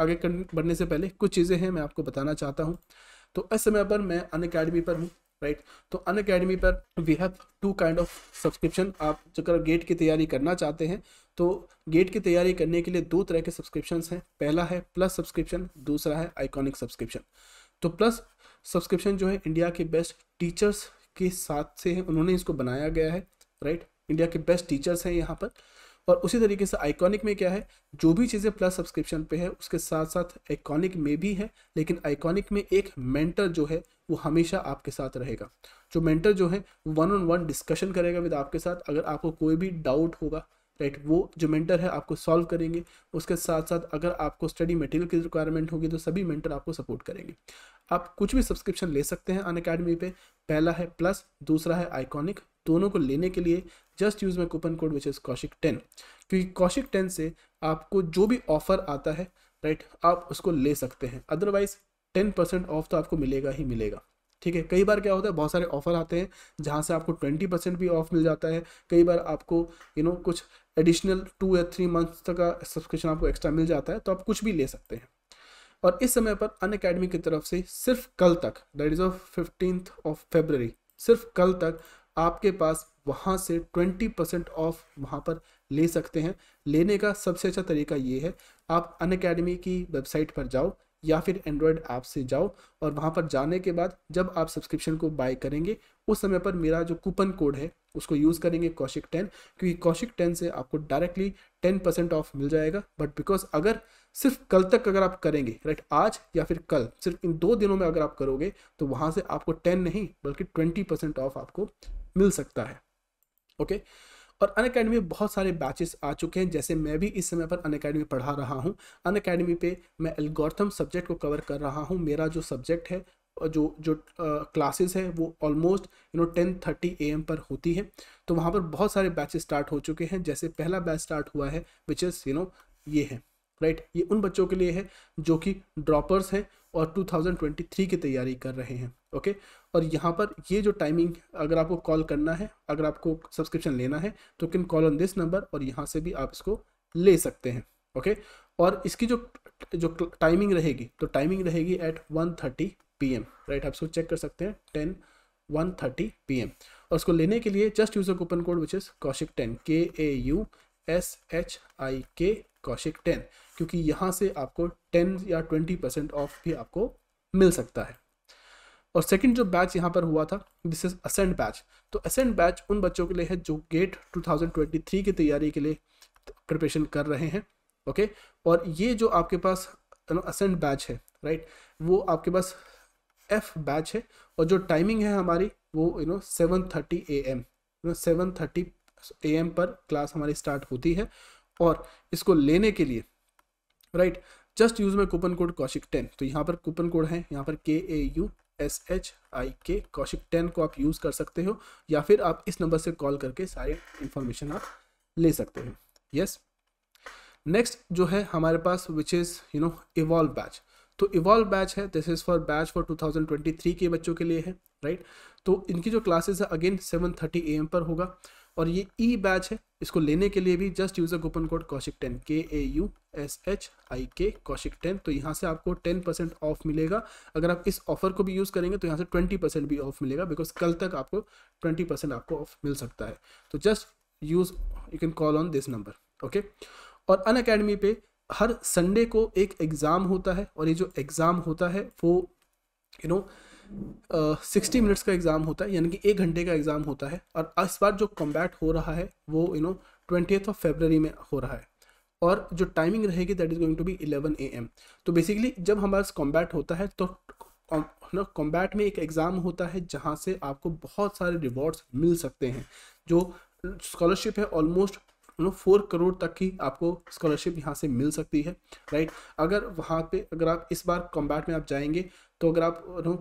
आगे बढ़ने से पहले कुछ चीज़ें हैं मैं आपको बताना चाहता हूँ तो इस समय पर मैं अन अकेडमी पर हूँ राइट तो अन अकेडमी पर we have two kind of subscription आप जब गेट की तैयारी करना चाहते हैं तो गेट की तैयारी करने के लिए दो तरह के सब्सक्रिप्शन हैं पहला है प्लस सब्सक्रिप्शन दूसरा है आइकॉनिक सब्सक्रिप्शन तो प्लस सब्सक्रिप्शन जो है इंडिया के बेस्ट टीचर्स के साथ से है उन्होंने इसको बनाया गया है राइट इंडिया के बेस्ट टीचर्स हैं यहाँ पर और उसी तरीके से आइकॉनिक में क्या है जो भी चीज़ें प्लस सब्सक्रिप्शन पे है उसके साथ साथ आइकॉनिक में भी है लेकिन आइकॉनिक में एक मेंटर जो है वो हमेशा आपके साथ रहेगा जो मेंटर जो है वन ऑन वन डिस्कशन करेगा विद आपके साथ अगर आपको कोई भी डाउट होगा राइट वो जो मेंटर है आपको सॉल्व करेंगे उसके साथ साथ अगर आपको स्टडी मटेरियल की रिक्वायरमेंट होगी तो सभी मेंटर आपको सपोर्ट करेंगे आप कुछ भी सब्सक्रिप्शन ले सकते हैं अन अकेडमी पर पहला है प्लस दूसरा है आइकॉनिक दोनों को लेने के लिए just use my coupon code which is Kaushik ten क्योंकि कौशिक टेन से आपको जो भी ऑफ़र आता है राइट आप उसको ले सकते हैं अदरवाइज टेन परसेंट ऑफ तो आपको मिलेगा ही मिलेगा ठीक है कई बार क्या होता है बहुत सारे ऑफर आते हैं जहाँ से आपको ट्वेंटी परसेंट भी ऑफ मिल जाता है कई बार आपको यू you नो know, कुछ एडिशनल टू या थ्री मंथ्स तक का सब्सक्रिप्शन आपको एक्स्ट्रा मिल जाता है तो आप कुछ भी ले सकते हैं और इस समय पर अन अकेडमी की तरफ से सिर्फ कल तक that is off fifteenth of February सिर्फ कल तक आपके पास वहाँ से 20 परसेंट ऑफ वहाँ पर ले सकते हैं लेने का सबसे अच्छा तरीका ये है आप अन अकेडमी की वेबसाइट पर जाओ या फिर एंड्रॉयड ऐप से जाओ और वहाँ पर जाने के बाद जब आप सब्सक्रिप्शन को बाय करेंगे उस समय पर मेरा जो कूपन कोड है उसको यूज़ करेंगे कौशिक टेन क्योंकि कौशिक टेन से आपको डायरेक्टली टेन परसेंट ऑफ मिल जाएगा बट बिकॉज अगर सिर्फ कल तक अगर आप करेंगे राइट आज या फिर कल सिर्फ इन दो दिनों में अगर आप करोगे तो वहाँ से आपको टेन नहीं बल्कि ट्वेंटी परसेंट ऑफ आपको मिल सकता है ओके और अन अकेडमी में बहुत सारे बैचेस आ चुके हैं जैसे मैं भी इस समय पर अन अकेडमी पढ़ा रहा हूँ अन अकेडमी पर मैं एल्गोर्थम सब्जेक्ट को कवर कर रहा हूँ मेरा जो सब्जेक्ट है जो जो क्लासेस है वो almost you know ten thirty A M पर होती है तो वहाँ पर बहुत सारे बैचेस स्टार्ट हो चुके हैं जैसे पहला बैच स्टार्ट हुआ है विच इज़ यू नो ये है राइट right? ये उन बच्चों के लिए है जो कि ड्रॉपर्स हैं और 2023 की तैयारी कर रहे हैं ओके और यहाँ पर ये जो टाइमिंग अगर आपको कॉल करना है अगर आपको सब्सक्रिप्शन लेना है तो can call on this number और यहाँ से भी आप इसको ले सकते हैं ओके और इसकी जो जो टाइमिंग रहेगी तो टाइमिंग रहेगी at one thirty P M right आप इसको चेक कर सकते हैं ten one thirty P M और उसको लेने के लिए just use coupon code which is Kaushik ten K A U S H I K Kaushik ten क्योंकि यहाँ से आपको टेन या ट्वेंटी परसेंट ऑफ भी आपको मिल सकता है और सेकंड जो बैच यहाँ पर हुआ था दिस इज असेंट बैच तो असेंट बैच उन बच्चों के लिए है जो गेट 2023 की तैयारी के लिए प्रिपरेशन कर रहे हैं ओके और ये जो आपके पास असेंट बैच है राइट वो आपके पास एफ बैच है और जो टाइमिंग है हमारी वो you know seven thirty A M seven thirty A M पर क्लास हमारी स्टार्ट होती है और इसको लेने के लिए right just use my coupon code Kaushik ten तो यहाँ पर कूपन कोड है यहाँ पर K A U S H I K Kaushik ten को आप यूज़ कर सकते हो या फिर आप इस नंबर से कॉल करके सारे इंफॉर्मेशन आप ले सकते हो यस नेक्स्ट जो है हमारे पास which is you know evolve batch तो इवॉल्व बैच है this is for batch for 2023 के बच्चों के लिए है राइट right? तो इनकी जो क्लासेस है अगेन 7:30 थर्टी ए एम पर होगा और ये ई e बैच है इसको लेने के लिए भी just user coupon code Kaushik ten K A U S H I K Kaushik ten तो यहाँ से आपको टेन परसेंट ऑफ मिलेगा अगर आप इस ऑफर को भी यूज़ करेंगे तो यहाँ से ट्वेंटी परसेंट भी ऑफ मिलेगा बिकॉज कल तक आपको ट्वेंटी परसेंट आपको ऑफ मिल सकता है तो just use you can call on this number okay और अन अकेडमी पे हर संडे को एक एग्ज़ाम होता है और ये जो एग्ज़ाम होता है वो you you know know, sixty minutes का एग्ज़ाम होता है यानी कि एक घंटे का एग्ज़ाम होता है और इस बार जो कॉम्बैट हो रहा है वो you know twenty of February में हो रहा है और जो टाइमिंग रहेगी that is going to be eleven A M तो बेसिकली जब हमारे पास कॉम्बैट होता है तो ना कॉम्बैट में एक एग्ज़ाम होता है जहाँ से आपको बहुत सारे रिवॉर्ड्स मिल सकते हैं जो स्कॉलरशिप है ऑलमोस्ट नो फोर करोड़ तक की आपको स्कॉलरशिप यहाँ से मिल सकती है राइट अगर वहाँ पे अगर आप इस बार कॉम्बैट में आप जाएंगे तो अगर आप नो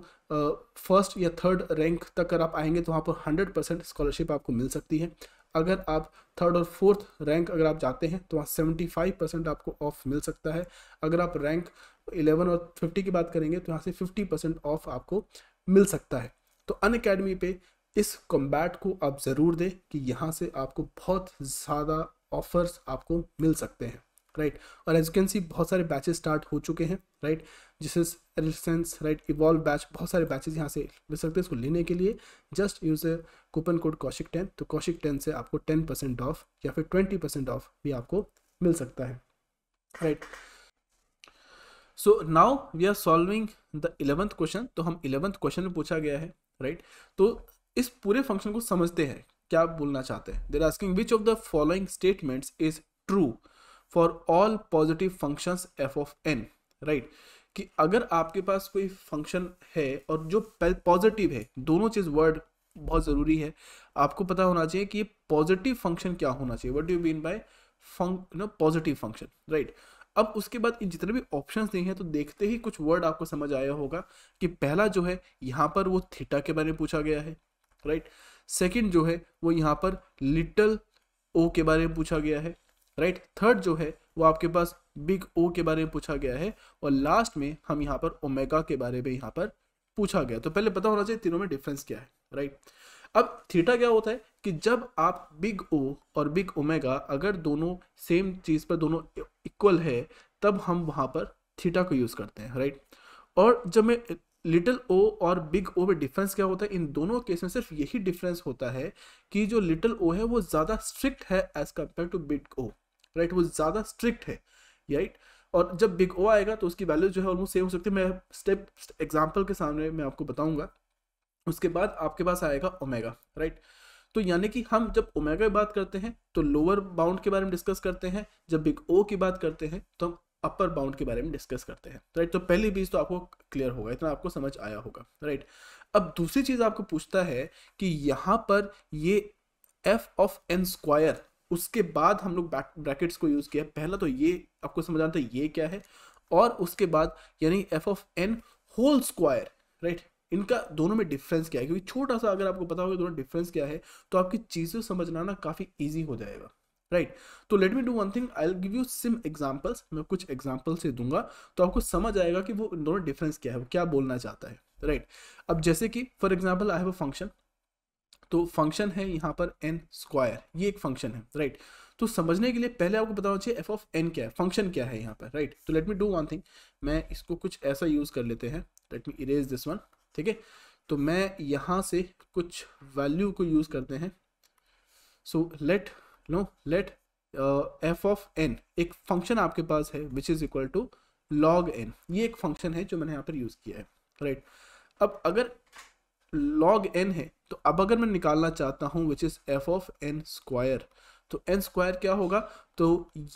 फर्स्ट या थर्ड रैंक तक अगर आप आएंगे तो वहाँ पर हंड्रेड परसेंट स्कॉलरशिप आपको मिल सकती है अगर आप थर्ड और फोर्थ रैंक अगर आप जाते हैं तो वहाँ सेवेंटी फाइव परसेंट आपको ऑफ मिल सकता है अगर आप रैंक इलेवन और फिफ्टी की बात करेंगे तो यहाँ से फिफ्टी परसेंट ऑफ आपको मिल सकता है तो अन अकेडमी पे इस कॉम्बैट को आप ज़रूर दें कि यहाँ से आपको बहुत ज़्यादा ऑफर्स आपको मिल सकते हैं राइट right? और एजुकेंसी बहुत सारे बैचेस स्टार्ट हो चुके हैं राइट right? जिसे रेलिसेंस राइट इवॉल्व बैच बहुत सारे बैचेज यहाँ से मिल सकते हैं इसको लेने के लिए just use coupon code Kaushik ten तो कौशिक टेन से आपको टेन परसेंट ऑफ या फिर ट्वेंटी परसेंट ऑफ भी आपको मिल सकता है right so now we are solving the eleventh question तो हम इलेवंथ क्वेश्चन में पूछा गया है राइट right? तो इस पूरे फंक्शन को समझते हैं क्या बोलना चाहते हैं they're asking which of the following statements is true for all positive functions F of N right right. कि अगर आपके पास कोई फंक्शन है और जो पॉजिटिव है दोनों चीज़ वर्ड बहुत ज़रूरी है आपको पता होना चाहिए कि ये पॉजिटिव फंक्शन क्या होना चाहिए what do mean by func no positive function right अब उसके बाद इन जितने भी ऑप्शंस दिए हैं तो देखते ही कुछ वर्ड आपको समझ आया होगा कि पहला जो है यहाँ पर वो थीटा के बारे में पूछा गया है राइट सेकेंड जो है वो यहाँ पर लिटल ओ के बारे में पूछा गया है राइट थर्ड जो है वो आपके पास बिग ओ के बारे में पूछा गया है और लास्ट में हम यहाँ पर ओमेगा के बारे में यहाँ पर पूछा गया तो पहले पता होना चाहिए तीनों में डिफरेंस क्या है राइट अब थीटा क्या होता है कि जब आप बिग ओ और बिग ओमेगा अगर दोनों सेम चीज़ पर दोनों इक्वल है तब हम वहां पर थीटा को यूज़ करते हैं राइट और जब मैं लिटिल ओ और बिग ओ में डिफरेंस क्या होता है इन दोनों केस में सिर्फ यही डिफरेंस होता है कि जो लिटिल ओ है वो ज़्यादा स्ट्रिक्ट है as compare to big O right वो ज़्यादा स्ट्रिक्ट है राइट और जब बिग ओ आएगा तो उसकी वैल्यू जो है ऑलमोस्ट सेम हो सकती है मैं स्टेप एग्जाम्पल के सामने मैं आपको बताऊंगा उसके बाद आपके पास आएगा ओमेगा राइट तो यानी कि हम जब ओमेगा की बात करते हैं तो लोअर बाउंड के बारे में डिस्कस करते हैं जब बिग ओ की बात करते हैं तो हम अपर बाउंड के बारे में डिस्कस करते हैं राइट तो पहली बीज तो आपको क्लियर होगा इतना आपको समझ आया होगा राइट अब दूसरी चीज आपको पूछता है कि यहाँ पर ये एफ ऑफ एन स्क्वायर उसके बाद हम लोग ब्रैकेट्स को यूज़ किया पहला तो ये आपको समझ आता है ये क्या है और उसके बाद यानी F of N whole square right इनका दोनों में डिफरेंस क्या है क्योंकि छोटा सा अगर आपको पता होगा दोनों डिफरेंस क्या है तो आपकी चीज़ें समझना ना काफ़ी ईजी हो जाएगा राइट तो let me do one thing I give you some examples मैं कुछ एग्जाम्पल से दूंगा तो आपको समझ आएगा कि वो दोनों डिफरेंस क्या है वो क्या बोलना चाहता है राइट right? अब जैसे कि for example I have a function तो फंक्शन है यहाँ पर एन स्क्वायर ये एक फंक्शन है राइट तो समझने के लिए पहले आपको बताना चाहिए एफ ऑफ एन क्या है फंक्शन क्या है यहाँ पर राइट तो let me do one thing मैं इसको कुछ ऐसा यूज़ कर लेते हैं let me erase this one ठीक है तो मैं यहाँ से कुछ वैल्यू को यूज़ करते हैं so let no let F of N एक फंक्शन आपके पास है which is equal to log N ये एक फंक्शन है जो मैंने यहाँ पर यूज़ किया है राइट right? अब अगर लॉग एन है तो अब अगर मैं निकालना चाहता हूँ which is F of N square तो एन स्क्वायर क्या होगा तो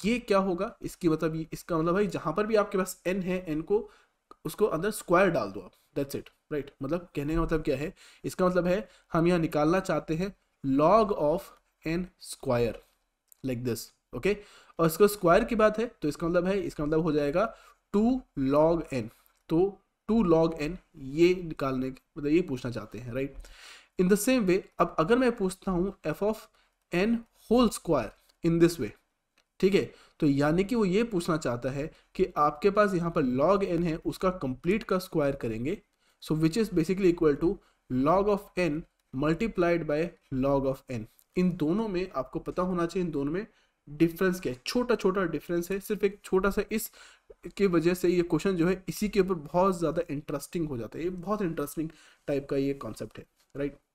ये क्या होगा इसकी मतलब ये इसका मतलब भाई जहाँ पर भी आपके पास एन है एन को उसको अंदर स्क्वायर डाल दो आप दैट्स इट राइट मतलब कहने का मतलब क्या है इसका मतलब है हम यहाँ निकालना चाहते हैं log of N square like this okay और इसको स्क्वायर की बात है तो इसका मतलब है इसका मतलब हो जाएगा टू लॉग एन तो टू लॉग एन ये निकालने मतलब ये पूछना चाहते हैं right right? In the same way अब अगर मैं पूछता हूँ F of N whole square in this way ठीक है तो यानी कि वो ये पूछना चाहता है कि आपके पास यहाँ पर लॉग एन है उसका कंप्लीट का स्क्वायर करेंगे so which is basically equal to log of N multiplied by log of N इन दोनों में आपको पता होना चाहिए इन दोनों में डिफरेंस क्या है छोटा छोटा डिफरेंस है सिर्फ एक छोटा सा इस के वजह से ये क्वेश्चन जो है इसी के ऊपर बहुत ज़्यादा इंटरेस्टिंग हो जाता है ये बहुत इंटरेस्टिंग टाइप का ये कॉन्सेप्ट है राइट right?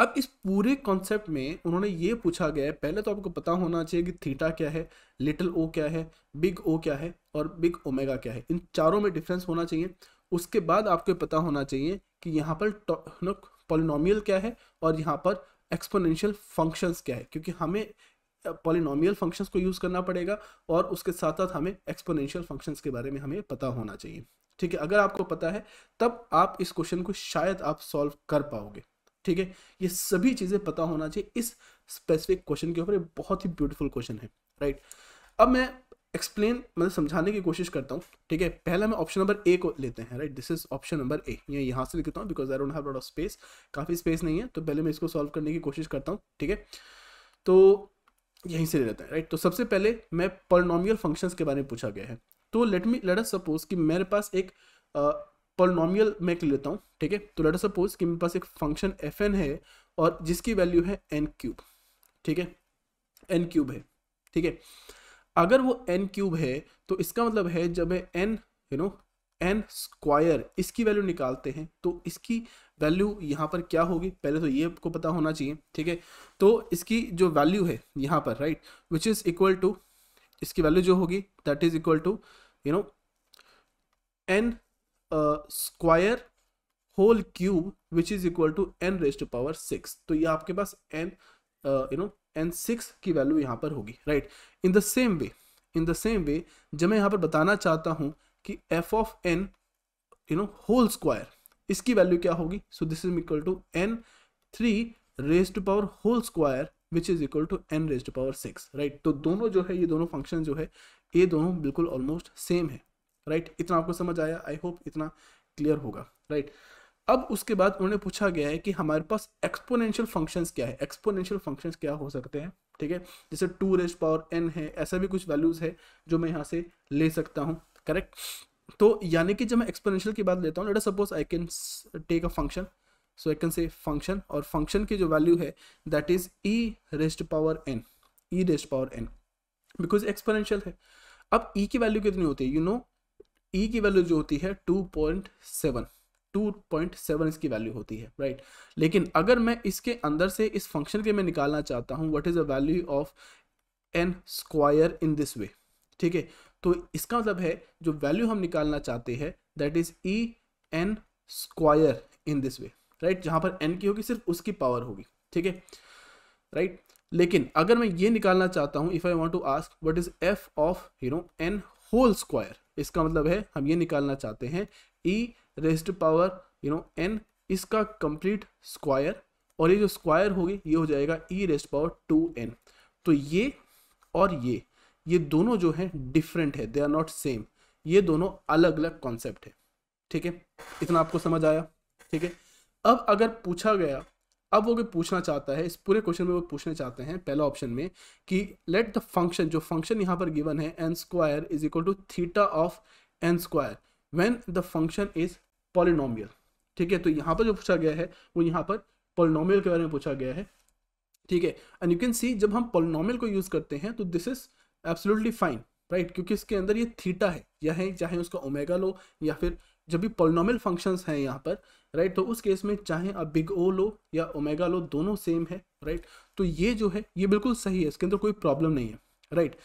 अब इस पूरे कॉन्सेप्ट में उन्होंने ये पूछा गया है पहले तो आपको पता होना चाहिए कि थीटा क्या है लिटिल ओ क्या है बिग ओ क्या है और बिग ओमेगा क्या है इन चारों में डिफरेंस होना चाहिए उसके बाद आपको पता होना चाहिए कि यहाँ पर पॉलिनोमियल क्या है और यहाँ पर एक्सपोनेंशियल फंक्शंस क्या है क्योंकि हमें पॉलिनोमियल फंक्शंस को यूज़ करना पड़ेगा और उसके साथ साथ हमें एक्सपोनेंशियल फंक्शंस के बारे में हमें पता होना चाहिए ठीक है अगर आपको पता है तब आप इस क्वेश्चन को शायद आप सॉल्व कर पाओगे ठीक है ये सभी चीज़ें पता होना चाहिए इस स्पेसिफिक क्वेश्चन के ऊपर बहुत ही ब्यूटीफुल क्वेश्चन है राइट अब मैं एक्सप्लेन मतलब समझाने की कोशिश करता हूँ ठीक है पहला मैं ऑप्शन नंबर ए को लेते हैं right this is option number A मैं यहाँ से लिखता हूँ because I don't have lot of space काफ़ी स्पेस नहीं है तो पहले मैं इसको सॉल्व करने की कोशिश करता हूँ ठीक है तो यहीं से ले लेते हैं राइट तो सबसे पहले मैं परनॉमियल फंक्शंस के बारे में पूछा गया है तो let me let us suppose कि मेरे पास एक पॉलिनोमियल मैं लेता हूँ ठीक है तो लेट सपोज कि मेरे पास एक फंक्शन एफ एन है और जिसकी वैल्यू है एन क्यूब ठीक है एन क्यूब है ठीक है अगर वो एन क्यूब है तो इसका मतलब है जब मैं n you know n square इसकी वैल्यू निकालते हैं तो इसकी वैल्यू यहाँ पर क्या होगी पहले तो ये आपको पता होना चाहिए ठीक है तो इसकी जो वैल्यू है यहाँ पर right which is equal to इसकी वैल्यू जो होगी that is equal to you know n a square whole cube which is equal to n raised to power six तो ये आपके पास n you know n six की value यहाँ पर होगी right in the same way in the same way जब मैं यहाँ पर बताना चाहता हूँ कि f of n you know whole square इसकी वैल्यू क्या होगी so this is equal to n three raise to power whole square which is equal to n raise to power six right तो दोनों जो है ये दोनों फंक्शन जो है ये दोनों बिल्कुल ऑलमोस्ट सेम है राइट right? इतना आपको समझ आया आई होप इतना क्लियर होगा राइट right? अब उसके बाद उन्होंने पूछा गया है कि हमारे पास एक्सपोनेंशियल फंक्शंस क्या है एक्सपोनेंशियल फंक्शंस क्या हो सकते हैं ठीक है जैसे टू रेस्ट पावर एन है ऐसा भी कुछ वैल्यूज़ है जो मैं यहाँ से ले सकता हूँ करेक्ट तो यानी कि जब मैं एक्सपोनेंशियल की बात लेता हूँ suppose I can take a function so I can say function और फंक्शन की जो वैल्यू है that is e raised power n e raised power n because exponential है अब ई e की वैल्यू कितनी होती है यू नो ई e की वैल्यू जो होती है two point seven two point seven इसकी वैल्यू होती है राइट right? लेकिन अगर मैं इसके अंदर से इस फंक्शन के मैं निकालना चाहता हूँ what is the value of N square in this way ठीक है तो इसका मतलब है जो वैल्यू हम निकालना चाहते हैं that is e n square in this way right जहां पर एन की होगी सिर्फ उसकी पावर होगी ठीक है राइट लेकिन अगर मैं ये निकालना चाहता हूं if I want to ask what is F of you know n whole square इसका मतलब है हम ये निकालना चाहते हैं e raised power you know n इसका कंप्लीट स्क्वायर और ये जो स्क्वायर होगी ये हो जाएगा e raised power to n तो ये और ये ये दोनों जो हैं डिफरेंट है दे आर नॉट सेम ये दोनों अलग अलग कॉन्सेप्ट है ठीक है इतना आपको समझ आया ठीक है अब अगर पूछा गया अब वो भी पूछना चाहता है इस पूरे क्वेश्चन में वो पूछना चाहते हैं पहला ऑप्शन में कि लेट द फंक्शन जो फंक्शन यहाँ पर गिवन है n square is equal to theta of N square when the function is polynomial ठीक है तो यहाँ पर जो पूछा गया है वो यहाँ पर पोलिनोमियल के बारे में पूछा गया है ठीक है एंड यू कैन सी जब हम पोलिनोमियल को यूज़ करते हैं तो this is absolutely fine right क्योंकि इसके अंदर ये थीटा है या है चाहे उसका ओमेगा लो या फिर जब भी पोलिनोमल फंक्शंस हैं यहाँ पर राइट तो उस केस में चाहे आप बिग ओ लो या ओमेगा लो दोनों सेम है राइट तो ये जो है ये बिल्कुल सही है इसके अंदर कोई प्रॉब्लम नहीं है राइट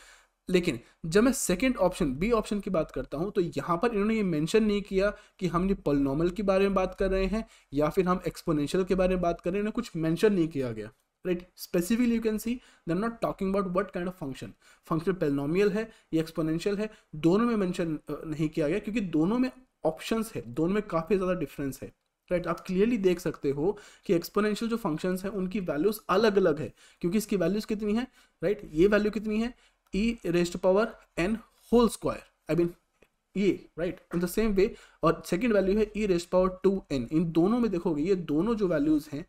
लेकिन जब मैं सेकंड ऑप्शन बी ऑप्शन की बात करता हूँ तो यहाँ पर इन्होंने ये मेंशन नहीं किया कि हम जो पोलिनोमल के बारे में बात कर रहे हैं या फिर हम एक्सपोनेंशियल के बारे में बात कर रहे हैं इन्हें कुछ मेंशन नहीं किया गया right specifically you can see they are not talking about what kind of function function polynomial है या एक्सपोनेंशियल है दोनों में मेंशन नहीं किया गया क्योंकि दोनों में ऑप्शंस है दोनों में काफ़ी ज़्यादा डिफरेंस है राइट right, आप क्लियरली देख सकते हो कि एक्सपोनेंशियल जो फंक्शंस हैं उनकी वैल्यूज अलग अलग है क्योंकि इसकी वैल्यूज कितनी है राइट e right? ये वैल्यू कितनी है e raised power n whole square I mean ये right in the same way और सेकेंड वैल्यू है e raised power to n इन दोनों में देखोगे ये दोनों जो वैल्यूज हैं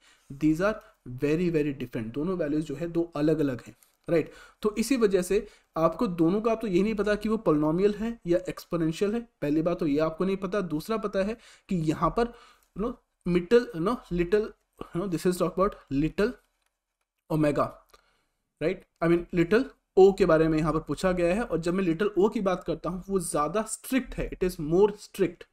these are very very different दोनों वैल्यूज जो है दो अलग अलग हैं राइट right? तो इसी वजह से आपको दोनों का आप तो यही नहीं पता कि वो पोलिनोमियल है या एक्सपोनेंशियल है पहली बात तो ये आपको नहीं पता दूसरा पता है कि यहाँ पर नो मिटल no little no this is talk about little omega right I mean little o के बारे में यहाँ पर पूछा गया है और जब मैं लिटल ओ की बात करता हूँ वो ज़्यादा स्ट्रिक्ट है इट इज़ मोर स्ट्रिक्ट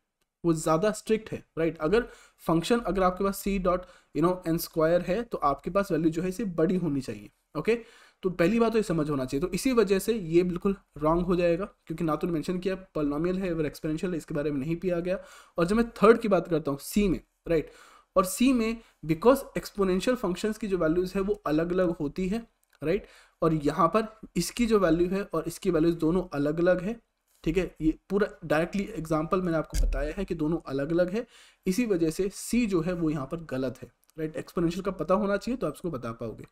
वो ज़्यादा स्ट्रिक्ट है राइट right? अगर फंक्शन अगर आपके पास c dot you know n square है तो आपके पास वैल्यू जो है इसे बड़ी होनी चाहिए ओके okay? तो पहली बात तो ये समझ होना चाहिए तो इसी वजह से ये बिल्कुल रॉन्ग हो जाएगा क्योंकि ना तो मैंशन किया पॉलिनॉमियल है और एक्सपेरेंशियल है इसके बारे में नहीं पिया गया और जब मैं थर्ड की बात करता हूँ सी में राइट और सी में बिकॉज एक्सपोनेंशियल फंक्शंस की जो वैल्यूज़ है वो अलग अलग होती है राइट और यहाँ पर इसकी जो वैल्यू है और इसकी वैल्यूज़ दोनों अलग अलग है ठीक है ये पूरा डायरेक्टली एग्जाम्पल मैंने आपको बताया है कि दोनों अलग अलग है इसी वजह से सी जो है वो यहाँ पर गलत है राइट एक्सपोनेंशियल का पता होना चाहिए तो आप इसको बता पाओगे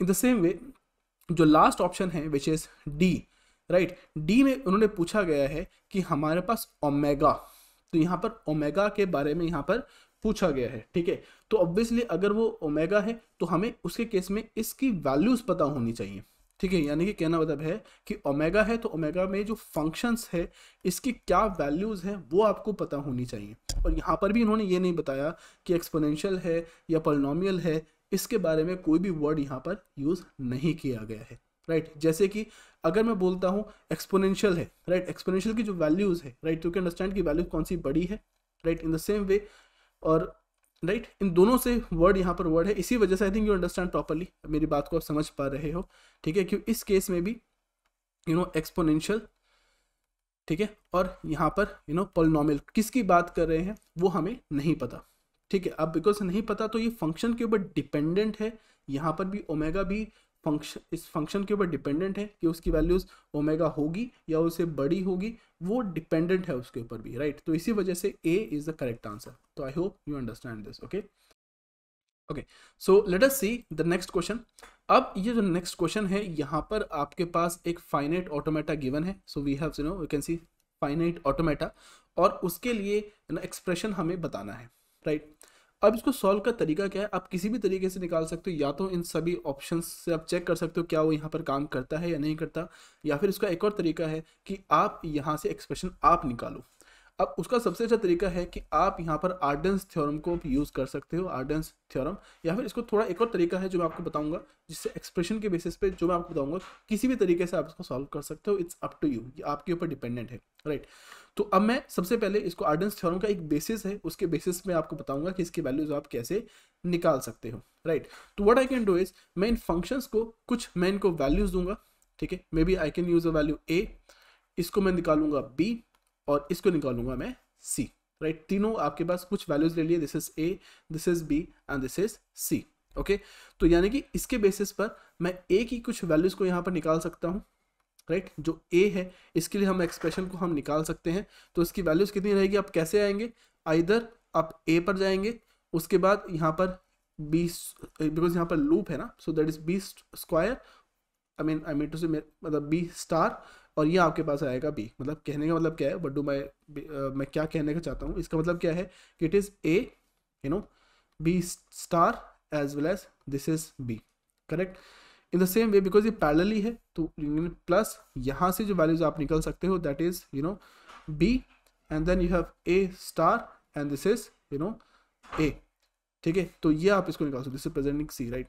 इन द सेम वे जो लास्ट ऑप्शन है which is D right D में उन्होंने पूछा गया है कि हमारे पास ओमेगा तो यहाँ पर ओमेगा के बारे में यहाँ पर पूछा गया है ठीक है तो ऑब्वियसली अगर वो ओमेगा है तो हमें उसके केस में इसकी वैल्यूज पता होनी चाहिए ठीक है यानी कि कहना मतलब है कि ओमेगा है तो ओमेगा में जो फंक्शंस है इसकी क्या वैल्यूज़ हैं वो आपको पता होनी चाहिए और यहाँ पर भी इन्होंने ये नहीं बताया कि एक्सपोनेंशियल है या पोलिनोमियल है इसके बारे में कोई भी वर्ड यहाँ पर यूज़ नहीं किया गया है राइट right? जैसे कि अगर मैं बोलता हूँ एक्सपोनेंशियल है राइट right? एक्सपोनेंशियल की जो वैल्यूज़ है राइट यू कैन अंडरस्टैंड की वैल्यू कौन सी बड़ी है right in the same way और राइट right? इन दोनों से वर्ड यहाँ पर वर्ड है इसी वजह से I think you understand properly मेरी बात को आप समझ पा रहे हो ठीक है क्यों इस केस में भी यू नो एक्सपोनेंशियल ठीक है और यहाँ पर यू नो पोलिनोमियल किसकी बात कर रहे हैं वो हमें नहीं पता ठीक है अब बिकॉज नहीं पता तो ये फंक्शन के ऊपर डिपेंडेंट है यहाँ पर भी ओमेगा भी फंक्शन इस फंक्शन के ऊपर डिपेंडेंट है कि उसकी वैल्यूज ओमेगा होगी या उसे बड़ी होगी वो डिपेंडेंट है उसके ऊपर भी राइट तो इसी वजह से A is the correct answer तो I hope you understand this okay okay so let us see the next question अब ये जो नेक्स्ट क्वेश्चन है यहाँ पर आपके पास एक फाइनाइट ऑटोमेटा गिवन है so we have you know you can see finite automata और उसके लिए एक्सप्रेशन हमें बताना है राइट अब इसको सॉल्व का तरीका क्या है आप किसी भी तरीके से निकाल सकते हो या तो इन सभी ऑप्शन से आप चेक कर सकते हो क्या वो यहाँ पर काम करता है या नहीं करता या फिर इसका एक और तरीका है कि आप यहाँ से एक्सप्रेशन आप निकालो अब उसका सबसे अच्छा तरीका है कि आप यहाँ पर आर्डेंस थ्योरम को भी यूज़ कर सकते हो आर्डेंस थ्योरम या फिर इसको थोड़ा एक और तरीका है जो मैं आपको बताऊंगा जिससे एक्सप्रेशन के बेसिस पे जो मैं आपको बताऊंगा किसी भी तरीके से आप इसको सॉल्व कर सकते हो इट्स अप टू यू ये आपके ऊपर डिपेंडेंट है राइट तो अब मैं सबसे पहले इसको आर्डेंस थ्योरम का एक बेसिस है उसके बेसिस में आपको बताऊंगा कि इसकी वैल्यूज आप कैसे निकाल सकते हो राइट तो what I can do is मैं इन फंक्शंस को कुछ मैं इनको वैल्यूज दूंगा ठीक है maybe I can use a value A इसको मैं निकालूंगा बी और इसको निकालूंगा मैं सी राइट right? तीनों आपके पास कुछ वैल्यूज ले लिए this is A this is B and this is C okay तो यानी कि इसके बेसिस पर मैं ए की कुछ वैल्यूज को यहाँ पर निकाल सकता हूँ राइट right? जो ए है इसके लिए हम एक्सप्रेशन को हम निकाल सकते हैं तो इसकी वैल्यूज कितनी रहेगी आप कैसे आएंगे आइधर आप ए पर जाएंगे उसके बाद यहाँ पर बीस बिकॉज यहाँ पर लूप है ना so that is B square I mean I mean to say मतलब बी स्टार और ये आपके पास आएगा बी मतलब कहने का मतलब क्या है वट डू माई मैं क्या कहने का चाहता हूँ इसका मतलब क्या है कि it is A you know B star as well as this is B correct in the same way because ये ही है तो प्लस यहाँ से जो वैल्यूज आप निकल सकते हो that is you know B and then you have A star and this is you know A ठीक है तो ये आप इसको निकाल सकते हो this is presenting C right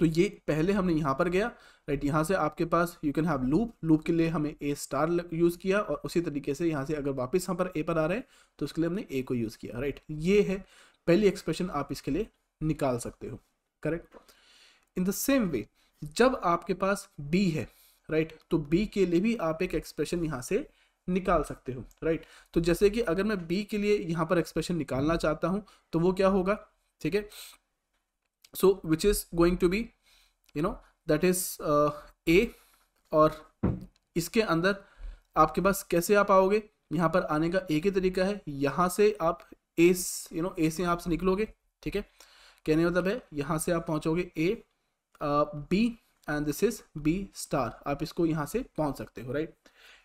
तो ये पहले हमने यहाँ पर गया राइट यहाँ से आपके पास you can have loop loop के लिए हमें ए स्टार यूज़ किया और उसी तरीके से यहाँ से अगर वापस यहाँ पर ए पर आ रहे हैं तो उसके लिए हमने ए को यूज़ किया राइट ये है पहली एक्सप्रेशन आप इसके लिए निकाल सकते हो correct in the same way जब आपके पास बी है राइट तो बी के लिए भी आप एक एक्सप्रेशन यहाँ से निकाल सकते हो राइट तो जैसे कि अगर मैं बी के लिए यहाँ पर एक्सप्रेशन निकालना चाहता हूँ तो वो क्या होगा ठीक है so which is going to be you know that is A uh, और इसके अंदर आपके पास कैसे आप आओगे यहाँ पर आने का एक ही तरीका है यहाँ से आप ए यू नो ए से आप से निकलोगे ठीक है कहने का मतलब है यहाँ से आप पहुँचोगे A B and this is B star आप इसको यहाँ से पहुँच सकते हो right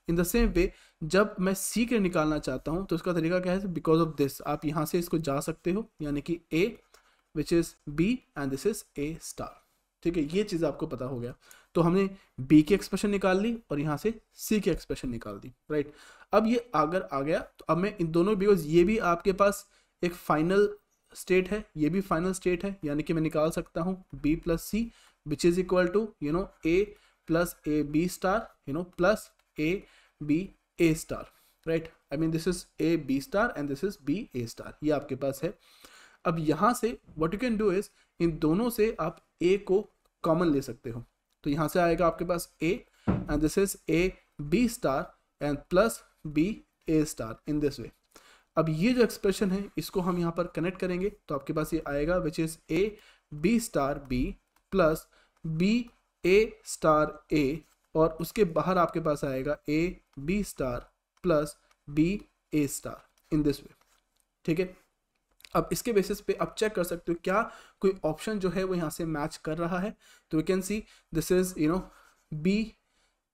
in the same way जब मैं सी के निकालना चाहता हूँ तो उसका तरीका क्या है बिकॉज ऑफ दिस आप यहाँ से इसको जा सकते हो यानी कि A which is B and this is A star ठीक है ये चीज़ आपको पता हो गया तो हमने बी की एक्सप्रेशन निकाल ली और यहाँ से सी की एक्सप्रेशन निकाल दी राइट अब ये अगर आ गया तो अब मैं इन दोनों बिकॉज ये भी आपके पास एक फाइनल स्टेट है ये भी फाइनल स्टेट है यानी कि मैं निकाल सकता हूँ B plus C which is equal to you know A plus A B star you know plus A B A star right I mean this is A B star and this is B A star ये आपके पास है अब यहाँ से what you can do is इन दोनों से आप ए को कॉमन ले सकते हो तो यहाँ से आएगा आपके पास A and this is A B star and plus B A star in this way अब ये जो एक्सप्रेशन है इसको हम यहाँ पर कनेक्ट करेंगे तो आपके पास ये आएगा which is A B star B plus B A star A और उसके बाहर आपके पास आएगा A B star plus B A star in this way ठीक है अब इसके बेसिस पे आप चेक कर सकते हो क्या कोई ऑप्शन जो है वो यहाँ से मैच कर रहा है तो we can see this is you know B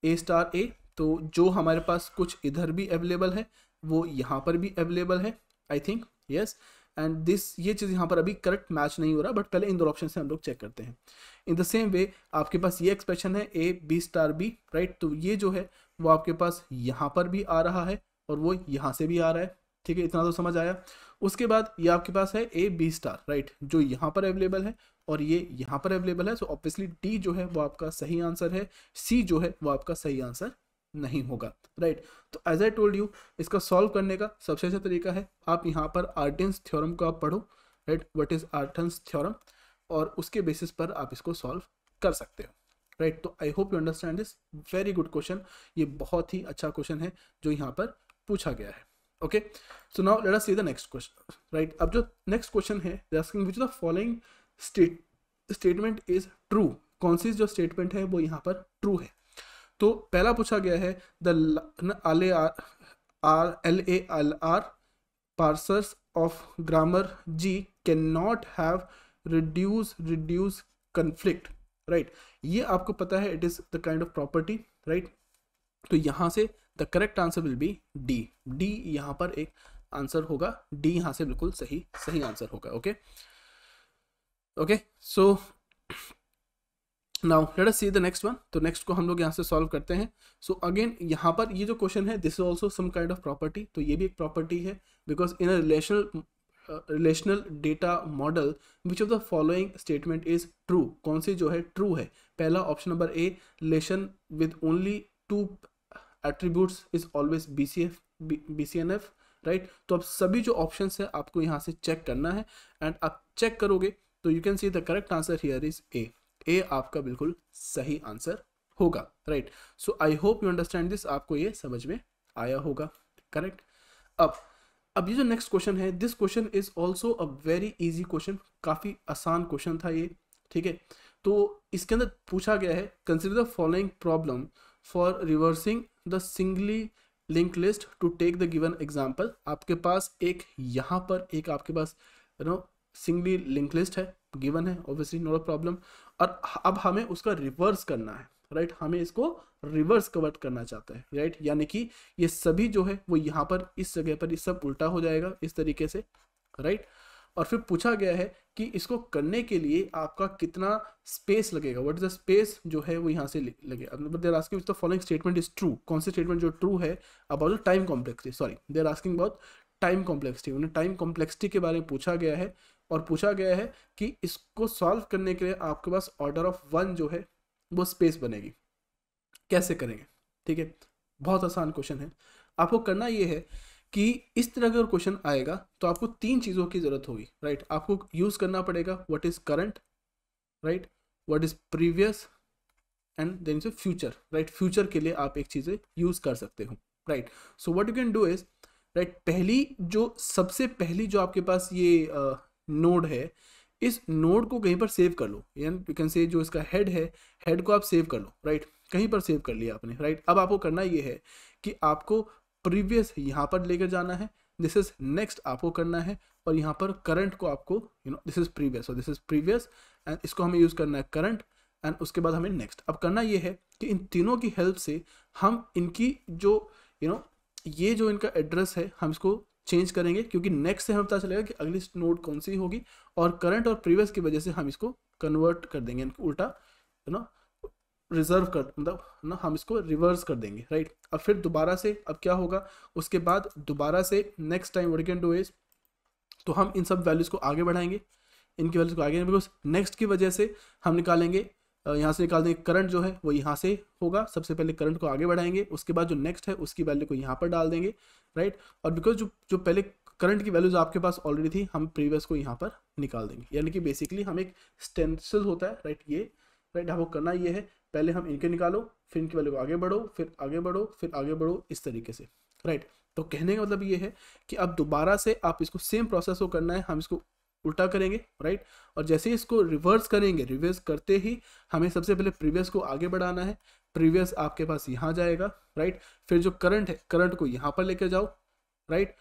A star A तो जो हमारे पास कुछ इधर भी अवेलेबल है वो यहाँ पर भी अवेलेबल है I think yes and this ये चीज़ यहाँ पर अभी करेक्ट मैच नहीं हो रहा बट पहले इन दो ऑप्शन से हम लोग चेक करते हैं इन द सेम वे आपके पास ये एक्सप्रेशन है A B star B right तो ये जो है वो आपके पास यहाँ पर भी आ रहा है और वो यहाँ से भी आ रहा है ठीक है इतना तो समझ आया उसके बाद ये आपके पास है ए बी स्टार राइट जो यहाँ पर अवेलेबल है और ये यहाँ पर अवेलेबल है सो ऑब्वियसली डी जो है वो आपका सही आंसर है सी जो है वो आपका सही आंसर नहीं होगा राइट तो एज आई टोल्ड यू इसका सॉल्व करने का सबसे अच्छा तरीका है आप यहाँ पर आर्टेंस थ्योरम को आप पढ़ो right what is Arden's theorem और उसके बेसिस पर आप इसको सॉल्व कर सकते हो राइट तो I hope you understand this very good question ये बहुत ही अच्छा क्वेश्चन है जो यहाँ पर पूछा गया है okay so now let us see the next question right अब जो नेक्स्ट क्वेश्चन है asking which the following statement is true कौन सी जो स्टेटमेंट है वो यहाँ पर ट्रू है तो पहला पूछा गया है the L R L A L R parsers of grammar G can not have reduce reduce conflict right ये आपको पता है it is the kind of property right तो यहां से the correct answer will be D D यहाँ पर एक आंसर होगा डी यहाँ से बिल्कुल सही सही आंसर होगा okay okay so now let us see the next one तो नेक्स्ट को हम लोग यहाँ से सॉल्व करते हैं सो so अगेन यहाँ पर ये जो क्वेश्चन है this is also some kind of property तो ये भी एक प्रॉपर्टी है because in a relational relational data model which of the following statement is true कौन सी जो है ट्रू है पहला option number A relation with only two attributes is always B C F B C N F right तो अब सभी जो ऑप्शन है आपको यहाँ से चेक करना है एंड आप चेक करोगे तो you can see the correct answer here is A A आपका बिल्कुल सही आंसर होगा right so I hope you understand this आपको ये समझ में आया होगा करेक्ट अब अब ये जो नेक्स्ट क्वेश्चन है this question is also a very easy question काफ़ी आसान क्वेश्चन था ये ठीक है तो इसके अंदर पूछा गया है consider the following problem for reversing the singly link list to take the given example आपके पास एक यहाँ पर एक आपके पास नो सिंगली लिंक लिस्ट है गिवन है ऑब्वियसली नो प्रॉब्लम और अब हमें उसका रिवर्स करना है राइट right? हमें इसको रिवर्स कवर्ट करना चाहते हैं राइट right? यानी कि ये सभी जो है वो यहाँ पर इस जगह पर सब उल्टा हो जाएगा इस तरीके से राइट right? और फिर पूछा गया है कि इसको करने के लिए आपका कितना स्पेस लगेगा व्हाट इज द स्पेस जो है वो यहाँ से लगेगा they're asking the following statement is true कौन सी स्टेटमेंट जो ट्रू है about time complexity sorry they are asking about time complexity उन्हें टाइम कॉम्प्लेक्सिटी के बारे में पूछा गया है और पूछा गया है कि इसको सॉल्व करने के लिए आपके पास ऑर्डर ऑफ वन जो है वो स्पेस बनेगी कैसे करेंगे ठीक है बहुत आसान क्वेश्चन है आपको करना ये है कि इस तरह का क्वेश्चन आएगा तो आपको तीन चीज़ों की ज़रूरत होगी राइट आपको यूज़ करना पड़ेगा what is current right what is previous and then से फ्यूचर राइट फ्यूचर के लिए आप एक चीज़ें यूज़ कर सकते हो right so what you can do is right पहली जो सबसे पहली जो आपके पास ये नोड uh, है इस नोड को कहीं पर सेव कर लो यू कैन से जो इसका हेड है हेड को आप सेव कर लो राइट right? कहीं पर सेव कर लिया आपने राइट right? अब आपको करना ये है कि आपको प्रीवियस यहाँ पर लेकर जाना है दिस इज नेक्स्ट आपको करना है और यहाँ पर करंट को आपको you know this is previous और दिस इज प्रीवियस एंड इसको हमें यूज़ करना है करंट एंड उसके बाद हमें नेक्स्ट अब करना ये है कि इन तीनों की हेल्प से हम इनकी जो यू you नो know, ये जो इनका एड्रेस है हम इसको चेंज करेंगे क्योंकि नेक्स्ट से हमें पता चलेगा कि अगली नोड कौन सी होगी और करंट और प्रीवियस की वजह से हम इसको कन्वर्ट कर देंगे उल्टा यू नो रिजर्व कर मतलब ना हम इसको रिवर्स कर देंगे राइट अब फिर दोबारा से अब क्या होगा उसके बाद दोबारा से next time what can do is तो हम इन सब वैल्यूज़ को आगे बढ़ाएंगे इनकी वैल्यूज़ को आगे बिकॉज नेक्स्ट की वजह से हम निकालेंगे यहाँ से निकाल देंगे करंट जो है वो यहाँ से होगा सबसे पहले करंट को आगे बढ़ाएंगे उसके बाद जो नेक्स्ट है उसकी वैल्यू को यहाँ पर डाल देंगे राइट और बिकॉज जो जो पहले करंट की वैल्यूज आपके पास ऑलरेडी थी हम प्रीवियस को यहाँ पर निकाल देंगे यानी कि बेसिकली हम एक स्टेंसिल होता है राइट ये राइट हमको करना ये है पहले हम इनके निकालो फिर इनकी वैल्यू को आगे बढ़ो फिर आगे बढ़ो फिर आगे बढ़ो इस तरीके से राइट तो कहने का मतलब ये है कि अब दोबारा से आप इसको सेम प्रोसेस को करना है हम इसको उल्टा करेंगे राइट और जैसे इसको रिवर्स करेंगे रिवर्स करते ही हमें सबसे पहले प्रीवियस को आगे बढ़ाना है प्रीवियस आपके पास यहाँ जाएगा राइट फिर जो करंट है करंट को यहाँ पर लेकर जाओ राइट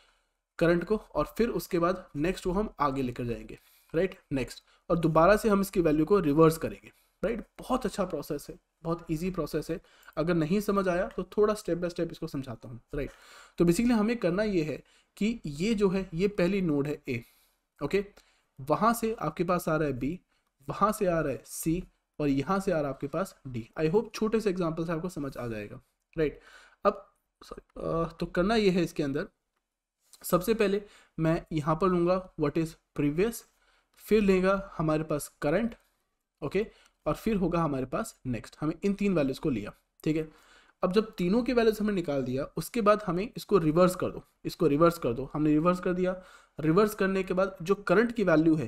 करंट को और फिर उसके बाद नेक्स्ट वो हम आगे लेकर जाएंगे राइट नेक्स्ट और दोबारा से हम इसकी वैल्यू को रिवर्स करेंगे राइट बहुत अच्छा प्रोसेस है बहुत इजी प्रोसेस है अगर नहीं समझ आया तो थोड़ा स्टेप बाय स्टेप इसको समझाता हूँ राइट तो बेसिकली हमें करना ये है कि ये जो है ये पहली नोड है ए ओके वहाँ से आपके पास आ रहा है बी वहाँ से आ रहा है सी और यहाँ से आ रहा है आपके पास डी आई होप छोटे से एग्जाम्पल से आपको समझ आ जाएगा राइट अब तो करना ये है इसके अंदर सबसे पहले मैं यहाँ पर लूँगा व्हाट इज़ प्रीवियस फिर लेगा हमारे पास करंट ओके okay? और फिर होगा हमारे पास नेक्स्ट हमें इन तीन वैल्यूज़ को लिया ठीक है अब जब तीनों के वैल्यूज हमें निकाल दिया उसके बाद हमें इसको रिवर्स कर दो इसको रिवर्स कर दो हमने रिवर्स कर दिया रिवर्स करने के बाद जो करंट की वैल्यू है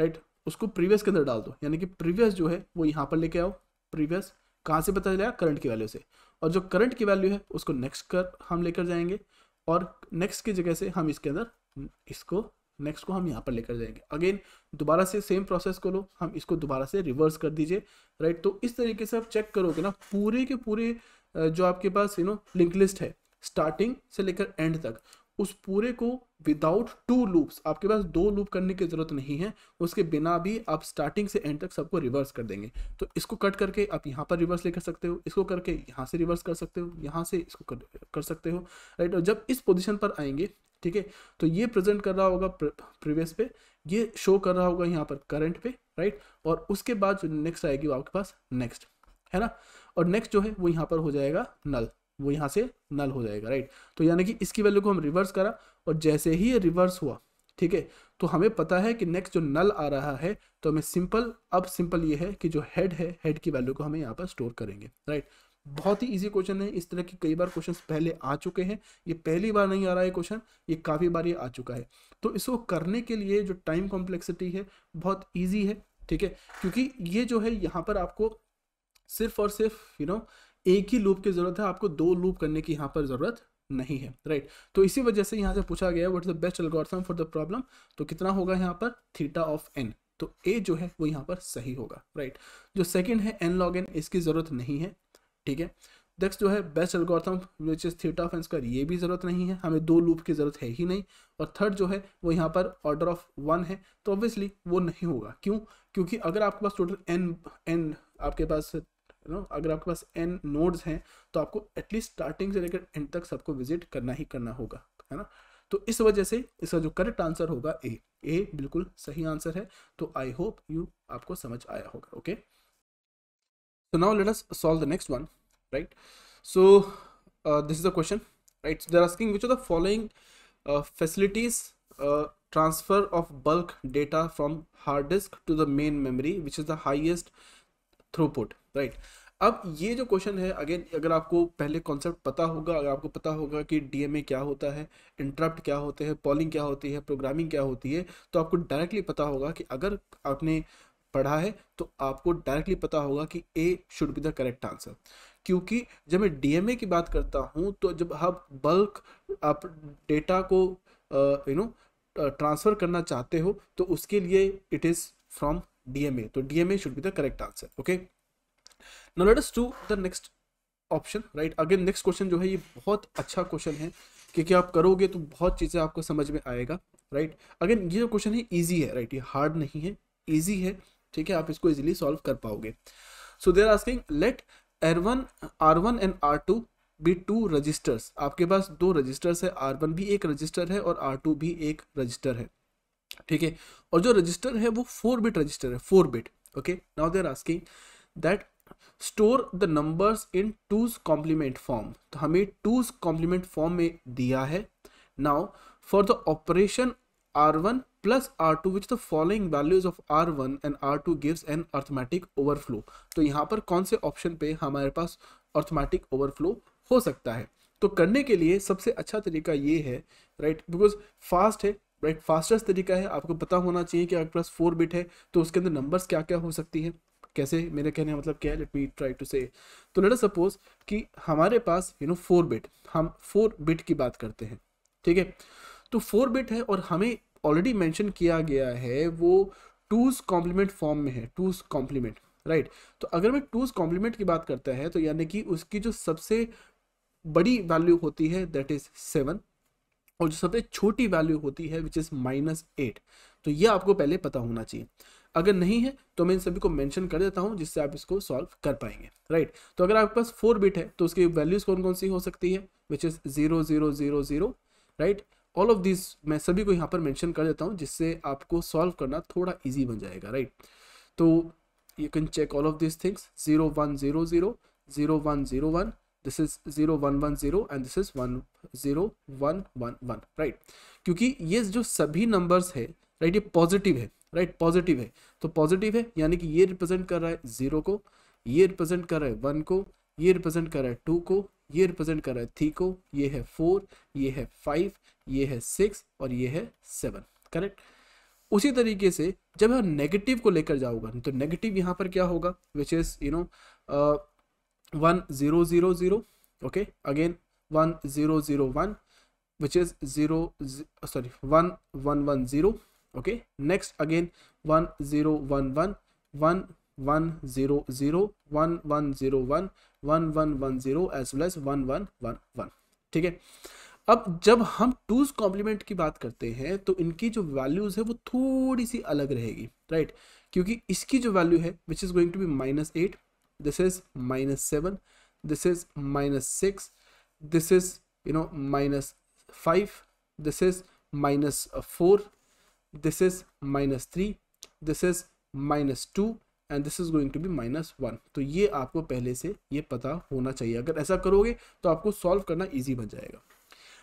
राइट उसको प्रीवियस के अंदर डाल दो यानी कि प्रीवियस जो है वो यहाँ पर लेके आओ प्रीवियस कहाँ से पता चलेगा करंट की वैल्यू से और जो करंट की वैल्यू है उसको नेक्स्ट कर हम लेकर जाएंगे और नेक्स्ट की जगह से हम इसके अंदर इसको नेक्स्ट को हम यहाँ पर लेकर जाएंगे अगेन दोबारा से सेम प्रोसेस करो लो हम इसको दोबारा से रिवर्स कर दीजिए राइट तो इस तरीके से आप चेक करोगे ना पूरे के पूरे जो आपके पास यू नो लिंक लिस्ट है स्टार्टिंग से लेकर एंड तक उस पूरे को विदाउट टू लूप्स आपके पास दो लूप करने की ज़रूरत नहीं है उसके बिना भी आप स्टार्टिंग से एंड तक सबको रिवर्स कर देंगे तो इसको कट करके आप यहाँ पर रिवर्स ले कर सकते हो इसको करके यहाँ से रिवर्स कर सकते हो यहाँ से इसको कर, कर सकते हो राइट और जब इस पोजिशन पर आएंगे ठीक है तो ये प्रेजेंट कर रहा होगा प्रीवियस पे ये शो कर रहा होगा यहाँ पर करंट पे राइट और उसके बाद जो नेक्स्ट आएगी वो आपके पास नेक्स्ट है ना और नेक्स्ट जो है वो यहाँ पर हो जाएगा नल वो यहाँ से नल हो जाएगा राइट तो यानी कि इसकी वैल्यू को हम रिवर्स करा और जैसे ही ये रिवर्स हुआ ठीक है तो हमें पता है कि नेक्स्ट जो नल आ रहा है तो हमें सिंपल अब सिंपल ये है कि जो हेड है हेड की वैल्यू को हमें यहाँ पर स्टोर करेंगे राइट बहुत ही इजी क्वेश्चन है इस तरह की कई बार क्वेश्चंस पहले आ चुके हैं ये पहली बार नहीं आ रहा है क्वेश्चन ये काफ़ी बार ये आ चुका है तो इसको करने के लिए जो टाइम कॉम्प्लेक्सिटी है बहुत ईजी है ठीक है क्योंकि ये जो है यहाँ पर आपको सिर्फ और सिर्फ यू you नो know, एक ही लूप की ज़रूरत है आपको दो लूप करने की यहाँ पर ज़रूरत नहीं है राइट right? तो इसी वजह से यहाँ से पूछा गया what is the best algorithm for the problem तो कितना होगा यहाँ पर थीटा ऑफ एन तो ए जो है वो यहाँ पर सही होगा राइट right? जो सेकेंड है एन लॉग एन इसकी ज़रूरत नहीं है ठीक है नेक्स्ट जो है best algorithm which is theta of N square ये भी ज़रूरत नहीं है हमें दो लूप की ज़रूरत है ही नहीं और थर्ड जो है वो यहाँ पर ऑर्डर ऑफ वन है तो ऑब्वियसली वो नहीं होगा क्यों क्योंकि अगर आपके पास टोटल एन एन आपके पास नो अगर आपके पास एन नोड्स हैं तो आपको एटलीस्ट स्टार्टिंग से लेकर एंड तक सबको विजिट करना ही करना होगा है ना तो इस वजह से इसका जो करेक्ट आंसर होगा ए ए बिल्कुल सही आंसर है तो आई होप यू आपको समझ आया होगा okay so now let us solve the next one right so this is a question right they're asking which are the following facilities transfer of bulk data from hard disk to the main memory which is the highest throughput right अब ये जो question है again अगर आपको पहले concept पता होगा अगर आपको पता होगा कि डीएमए क्या होता है इंटरप्ट क्या होते हैं पॉलिंग क्या होती है प्रोग्रामिंग क्या होती है तो आपको डायरेक्टली पता होगा कि अगर आपने पढ़ा है तो आपको डायरेक्टली पता होगा कि A should be the correct answer क्योंकि जब मैं डीएमए की बात करता हूँ तो जब आप बल्क आप डेटा को यू नो ट्रांसफ़र करना चाहते हो तो उसके लिए इट इज़ फ्रॉम डीएमए तो DMA should be the correct answer okay no let us do the next option right again next question जो है ये बहुत अच्छा क्वेश्चन है क्योंकि आप करोगे तो बहुत चीज़ें आपको समझ में आएगा राइट अगेन ये जो क्वेश्चन है ईजी है राइट ये हार्ड नहीं है ईजी है ठीक है आप इसको ईजिली सॉल्व कर पाओगे so they're asking let R one R one and R two be two registers आपके पास दो रजिस्टर्स है आर वन भी एक रजिस्टर है और आर टू भी एक रजिस्टर है ठीक है और जो रजिस्टर है वो फोर बिट रजिस्टर है four bit okay now they're asking that store the numbers in two's complement form तो हमें टूज कॉम्प्लीमेंट फॉर्म में दिया है now for the operation R one plus R two which the following values of R one and R two gives an arithmetic overflow तो यहाँ पर कौन से ऑप्शन पे हमारे पास अर्थमेटिक ओवरफ्लो हो सकता है तो करने के लिए सबसे अच्छा तरीका ये है राइट बिकॉज फास्ट है राइट फास्टेस्ट तरीका है आपको पता होना चाहिए कि आपके पास फोर बिट है तो उसके अंदर नंबर्स क्या क्या हो सकती हैं कैसे मेरे कहने का मतलब क्या है लेट मी ट्राई टू से तो लेट सपोज कि हमारे पास यू नो फोर बिट हम फोर बिट की बात करते हैं ठीक है तो फोर बिट है और हमें ऑलरेडी मेंशन किया गया है वो टूज कॉम्प्लीमेंट फॉर्म में है टूज कॉम्प्लीमेंट राइट तो अगर मैं टूज कॉम्प्लीमेंट की बात करता है तो यानी कि उसकी जो सबसे बड़ी वैल्यू होती है दैट इज सेवन और जो सबसे छोटी वैल्यू होती है विच इज़ माइनस एट तो ये आपको पहले पता होना चाहिए अगर नहीं है तो मैं इन सभी को मेंशन कर देता हूं जिससे आप इसको सॉल्व कर पाएंगे राइट right? तो अगर आपके पास फोर बिट है तो उसकी वैल्यूज कौन कौन सी हो सकती है which is zero zero zero zero right all of this मैं सभी को यहाँ पर मेंशन कर देता हूँ जिससे आपको सॉल्व करना थोड़ा ईजी बन जाएगा राइट right? तो you can check all of this things zero one zero zero zero one zero one this is zero one one zero and this is one zero one one one right क्योंकि ये जो सभी numbers है right right, ये positive है right right? Positive है तो positive है यानी कि ये रिप्रेजेंट कर रहा है जीरो को ये रिप्रेजेंट कर रहा है वन को ये रिप्रेजेंट कर रहा है टू को ये रिप्रेजेंट कर रहा है थ्री को ये है फोर ये है फाइव ये है सिक्स और ये है सेवन करेक्ट उसी तरीके से जब हम नेगेटिव को लेकर जाओगे तो नेगेटिव यहाँ पर क्या होगा which is you know one zero zero zero okay again one zero zero one which is zero sorry one one one zero okay next again 1011 1100 1101 as one one one one ठीक है अब जब हम टूज complement की बात करते हैं तो इनकी जो वैल्यूज है वो थोड़ी सी अलग रहेगी राइट right? क्योंकि इसकी जो वैल्यू है which is going to be minus eight this is minus seven this is minus six this is you know minus five this is minus four this is minus three this is minus two and this is going to be minus one तो ये आपको पहले से ये पता होना चाहिए अगर ऐसा करोगे तो आपको सॉल्व करना ईजी बन जाएगा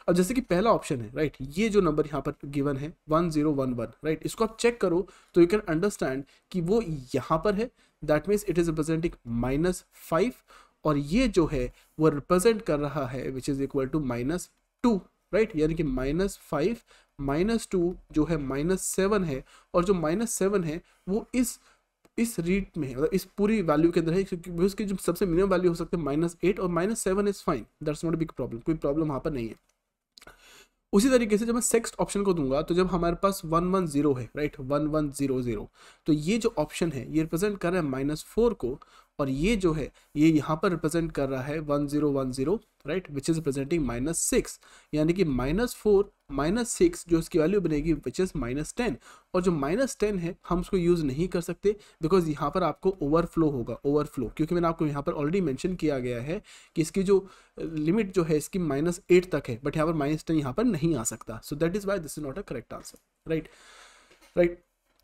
अब जैसे कि पहला ऑप्शन है राइट right? ये जो नंबर यहाँ पर गिवन है one zero one one right इसको आप चेक करो तो यू कैन अंडरस्टैंड कि वो यहाँ पर है that means it is representing minus five और ये जो है वो रिप्रेजेंट कर रहा है which is equal to minus two right यानी कि माइनस फाइव माइनस टू जो है माइनस सेवन है और जो माइनस सेवन है वो इस इस रीट में है मतलब इस पूरी वैल्यू के अंदर है क्योंकि उसकी जो सबसे मिनिमम वैल्यू हो सकती है माइनस एट और minus seven is fine that's not big problem कोई प्रॉब्लम वहाँ पर नहीं है उसी तरीके से जब मैं सेक्स्ट ऑप्शन को दूंगा तो जब हमारे पास वन वन जीरो है right one one zero zero तो ये जो ऑप्शन है ये रिप्रेजेंट कर रहा है माइनस फोर को और ये जो है ये यहाँ पर रिप्रेजेंट कर रहा है one zero one zero right which is representing minus six यानी कि माइनस फोर माइनस सिक्स जो इसकी वैल्यू बनेगी विच इज़ माइनस टेन और जो माइनस टेन है हम उसको यूज़ नहीं कर सकते बिकॉज यहाँ पर आपको ओवरफ्लो होगा ओवरफ्लो क्योंकि मैंने आपको यहाँ पर ऑलरेडी मैंशन किया गया है कि इसकी जो लिमिट uh, जो है इसकी माइनस एट तक है बट यहाँ पर माइनस टेन यहाँ पर नहीं आ सकता so that is why this is not a correct answer right right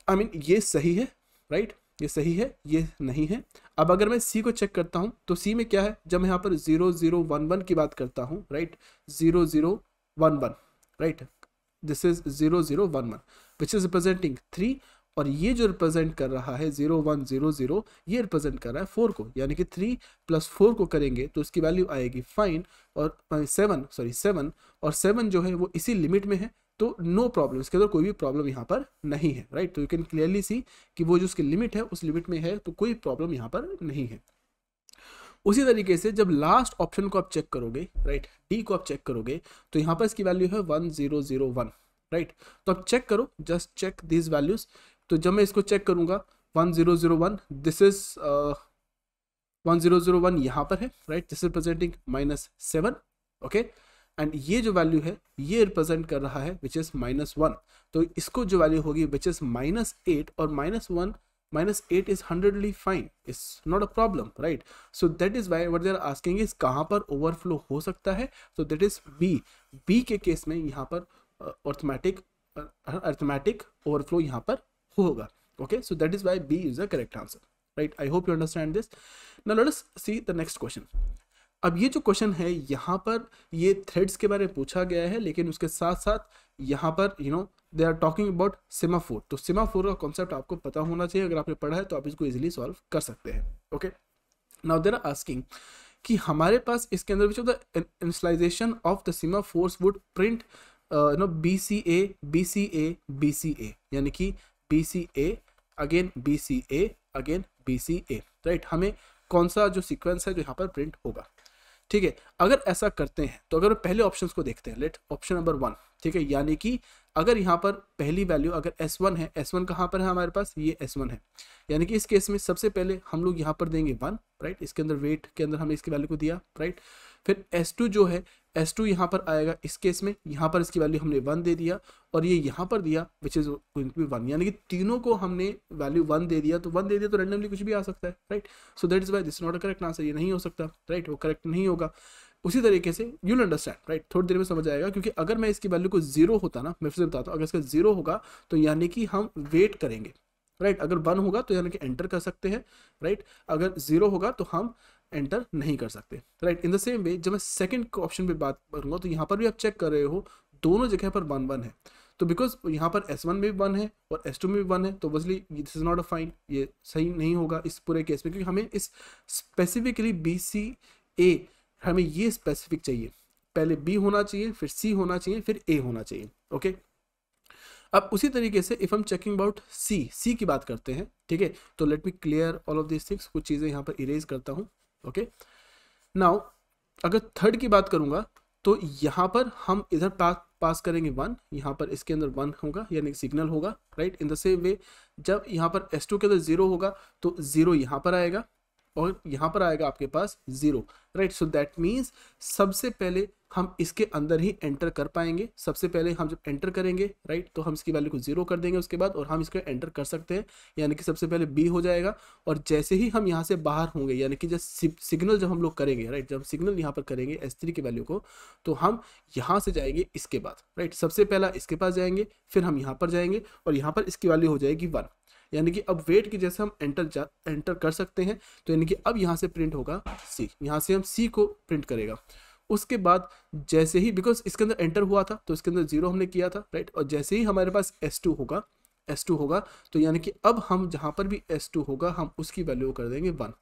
I mean ये सही है राइट right? ये सही है ये नहीं है अब अगर मैं सी को चेक करता हूँ तो सी में क्या है जब मैं यहाँ पर जीरो जीरो वन वन की बात करता हूँ right zero zero one one right this is zero zero one one which is representing three और ये जो रिप्रेजेंट कर रहा है जीरो वन जीरो जीरो ये रिप्रेजेंट कर रहा है फोर को यानी कि थ्री प्लस फोर को करेंगे तो उसकी वैल्यू आएगी फाइन और सेवन सॉरी सेवन और सेवन जो है वो इसी लिमिट में है तो नो प्रॉब्लम इसके अंदर कोई भी प्रॉब्लम यहाँ पर नहीं है राइट तो यू कैन क्लियरली सी कि वो जो उसकी लिमिट है उस लिमिट में है तो कोई प्रॉब्लम यहाँ पर नहीं है उसी तरीके से जब लास्ट ऑप्शन को आप चेक करोगे राइट डी को आप चेक करोगे तो यहाँ पर इसकी वैल्यू है one zero zero one right तो आप चेक करो जस्ट चेक दिस वैल्यूज तो जब मैं इसको चेक करूंगा one zero zero one this is one zero zero one यहाँ पर है right this is presenting minus seven okay and ये जो वैल्यू है ये रिप्रेजेंट कर रहा है विच इज माइनस वन तो इसको जो वैल्यू होगी विच इज माइनस एट और minus one minus eight is hundredly fine is not a problem right so that is why we're asking is कहाँ पर ओवरफ्लो हो सकता है तो दैट इज बी बी के केस में यहाँ पर अर्थमैटिक अर्थमैटिक ओवरफ्लो यहाँ पर होगा okay so that is why B is the correct answer right I hope you understand this no let's see the next question अब ये जो क्वेश्चन है यहाँ पर ये थ्रेड्स के बारे में पूछा गया है लेकिन उसके साथ साथ यहाँ पर you know they are talking about semaphore तो सिमाफोर का कॉन्सेप्ट आपको पता होना चाहिए अगर आपने पढ़ा है तो आप इसको इजिली सॉल्व कर सकते हैं okay now they are asking कि हमारे पास इसके अंदर which of the of the semaphores would print no B C A B C A B C A यानी कि B C A again B C A again B C A right हमें कौन सा जो sequence है जो यहाँ पर प्रिंट होगा ठीक है अगर ऐसा करते हैं तो अगर पहले ऑप्शन को देखते हैं लेट ऑप्शन नंबर वन ठीक है यानी कि अगर यहाँ पर पहली वैल्यू अगर एस वन है एस वन कहाँ पर है हमारे पास ये एस वन है यानी कि इस केस में सबसे पहले हम लोग यहाँ पर देंगे वन राइट इसके अंदर वेट के अंदर हमने इसकी वैल्यू को दिया राइट फिर एस टू जो है एस टू यहाँ पर आएगा इस केस में यहाँ पर इसकी वैल्यू हमने वन दे दिया और ये यहाँ पर दिया विच इज वन यानी कि तीनों को हमने वैल्यू वन दे दिया तो वन दे दिया तो रेंडमली कुछ भी आ सकता है right so that is why this not a correct answer ये नहीं हो सकता राइट वो करेक्ट नहीं होगा उसी तरीके से यू अंडरस्टैंड राइट थोड़ी देर में समझ आएगा क्योंकि अगर मैं इसकी वैल्यू को जीरो होता ना मैं फिर बताता हूँ अगर इसका जीरो होगा तो यानी कि हम वेट करेंगे राइट अगर वन होगा तो यानी कि एंटर कर सकते हैं राइट अगर जीरो होगा तो हम एंटर नहीं कर सकते right in the same way जब मैं सेकेंड ऑप्शन पर बात करूँगा तो यहाँ पर भी आप चेक कर रहे हो दोनों जगह पर वन वन है तो बिकॉज यहाँ पर एस वन में भी वन है और एस टू में भी वन है तो obviously this is not a fine ये सही नहीं होगा इस पूरे केस में क्योंकि हमें इस स्पेसिफिकली बी सी ए हमें ये स्पेसिफिक चाहिए पहले बी होना चाहिए फिर सी होना चाहिए फिर ए होना चाहिए ओके अब उसी तरीके से इफ़ हम चेकिंग अबाउट सी सी की बात करते हैं ठीक है तो let me clear all of this things कुछ चीज़ें यहाँ पर इरेज करता हूँ ओके नाउ अगर थर्ड की बात करूंगा तो यहाँ पर हम इधर पास पास करेंगे वन यहाँ पर इसके अंदर वन होगा यानी सिग्नल होगा right in the same way जब यहाँ पर एस टू के अंदर जीरो होगा तो जीरो यहाँ पर आएगा और यहाँ पर आएगा आपके पास zero right so that means सबसे पहले हम इसके अंदर ही एंटर कर पाएंगे सबसे पहले हम जब एंटर करेंगे राइट तो हम इसकी वैल्यू को जीरो कर देंगे उसके बाद और हम इसको एंटर कर सकते हैं यानी कि सबसे पहले बी हो जाएगा और जैसे ही हम यहाँ से बाहर होंगे यानी कि जब सिग्नल जब हम लोग करेंगे राइट जब सिग्नल यहाँ पर करेंगे एस थ्री की वैल्यू को तो हम यहाँ से जाएंगे इसके बाद राइट सबसे पहला इसके पास जाएंगे फिर हम यहाँ पर जाएंगे और यहाँ पर इसकी वैल्यू हो जाएगी वन यानी कि अब वेट के जैसे हम एंटर जा एंटर कर सकते हैं तो यानी कि अब यहाँ से प्रिंट होगा सी यहाँ से हम सी को प्रिंट करेगा उसके बाद जैसे ही बिकॉज इसके अंदर एंटर हुआ था तो इसके अंदर जीरो हमने किया था राइट और जैसे ही हमारे पास एस टू होगा एस टू होगा तो यानी कि अब हम जहाँ पर भी एस टू होगा हम उसकी वैल्यू कर देंगे वन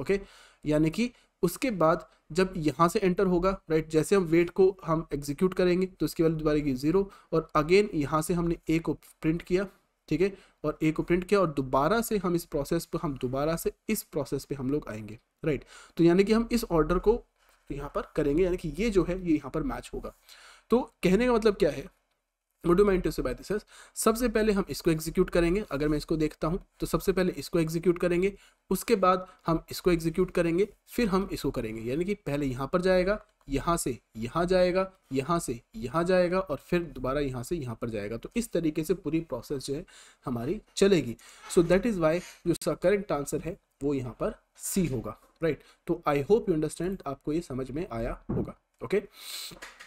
ओके यानी कि उसके बाद जब यहाँ से एंटर होगा राइट जैसे हम वेट को हम एग्जीक्यूट करेंगे तो उसकी वैल्यू दोबारा की ज़ीरो और अगेन यहाँ से हमने ए को प्रिंट किया ठीक है और ए को प्रिंट किया और दोबारा से हम इस प्रोसेस पर हम दोबारा से इस प्रोसेस पे हम लोग आएंगे राइट तो यानी कि हम इस ऑर्डर को यहाँ पर करेंगे यानी कि ये जो है ये यहाँ पर मैच होगा तो कहने का मतलब क्या है वट से बाय दिस सबसे पहले हम इसको एग्जीक्यूट करेंगे अगर मैं इसको देखता हूँ तो सबसे पहले इसको एग्जीक्यूट करेंगे उसके बाद हम इसको एग्जीक्यूट करेंगे फिर हम इसको करेंगे यानी कि पहले यहाँ पर जाएगा यहाँ से यहाँ जाएगा यहाँ से यहाँ जाएगा और फिर दोबारा यहाँ से यहाँ पर जाएगा तो इस तरीके से पूरी प्रोसेस जो है हमारी चलेगी सो दैट इज़ वाई जो उसका करेक्ट आंसर है वो यहाँ पर सी होगा राइट right? तो आई होप यू अंडरस्टैंड आपको ये समझ में आया होगा ओके okay?